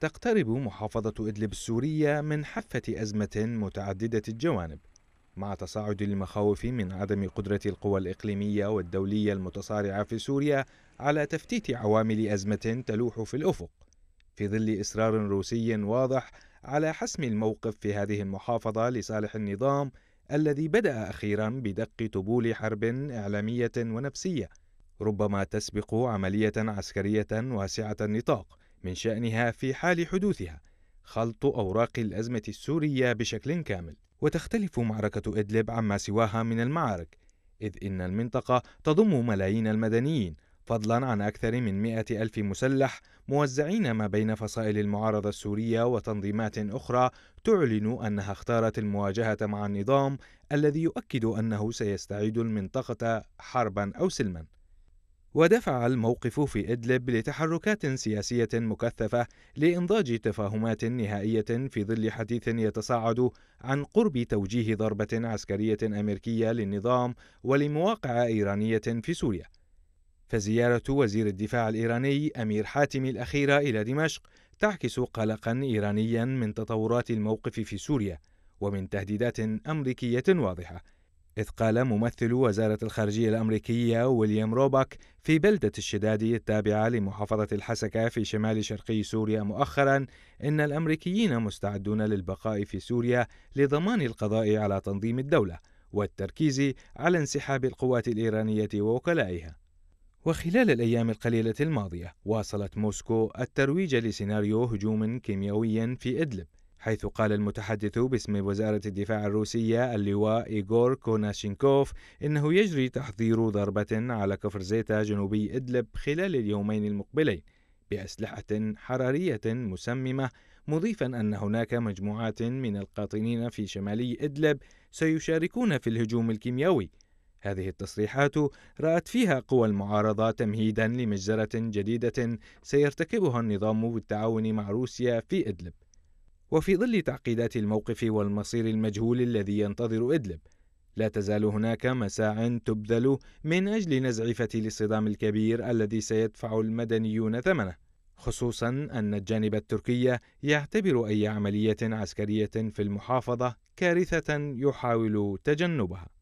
تقترب محافظة إدلب السورية من حافة أزمة متعددة الجوانب مع تصاعد المخاوف من عدم قدرة القوى الإقليمية والدولية المتصارعة في سوريا على تفتيت عوامل أزمة تلوح في الأفق في ظل إصرار روسي واضح على حسم الموقف في هذه المحافظة لصالح النظام الذي بدأ أخيرا بدق طبول حرب إعلامية ونفسية ربما تسبق عملية عسكرية واسعة النطاق من شأنها في حال حدوثها خلط أوراق الأزمة السورية بشكل كامل وتختلف معركة إدلب عما سواها من المعارك إذ إن المنطقة تضم ملايين المدنيين فضلا عن أكثر من مئة ألف مسلح موزعين ما بين فصائل المعارضة السورية وتنظيمات أخرى تعلن أنها اختارت المواجهة مع النظام الذي يؤكد أنه سيستعيد المنطقة حربا أو سلما ودفع الموقف في إدلب لتحركات سياسية مكثفة لإنضاج تفاهمات نهائية في ظل حديث يتصاعد عن قرب توجيه ضربة عسكرية أمريكية للنظام ولمواقع إيرانية في سوريا. فزيارة وزير الدفاع الإيراني أمير حاتم الأخيرة إلى دمشق تعكس قلقا إيرانيا من تطورات الموقف في سوريا ومن تهديدات أمريكية واضحة إذ قال ممثل وزارة الخارجية الأمريكية ويليام روباك في بلدة الشداد التابعة لمحافظة الحسكة في شمال شرقي سوريا مؤخرا إن الأمريكيين مستعدون للبقاء في سوريا لضمان القضاء على تنظيم الدولة والتركيز على انسحاب القوات الإيرانية ووكلائها وخلال الأيام القليلة الماضية واصلت موسكو الترويج لسيناريو هجوم كيميائي في إدلب حيث قال المتحدث باسم وزارة الدفاع الروسية اللواء إيغور كوناشينكوف إنه يجري تحضير ضربة على كفر زيتا جنوبي إدلب خلال اليومين المقبلين بأسلحة حرارية مسممة مضيفا أن هناك مجموعات من القاطنين في شمالي إدلب سيشاركون في الهجوم الكيميائي هذه التصريحات رأت فيها قوى المعارضة تمهيدا لمجزرة جديدة سيرتكبها النظام بالتعاون مع روسيا في إدلب وفي ظل تعقيدات الموقف والمصير المجهول الذي ينتظر إدلب لا تزال هناك مساع تبذل من أجل نزع فتيل الصدام الكبير الذي سيدفع المدنيون ثمنه خصوصا أن الجانب التركي يعتبر أي عملية عسكرية في المحافظة كارثة يحاول تجنبها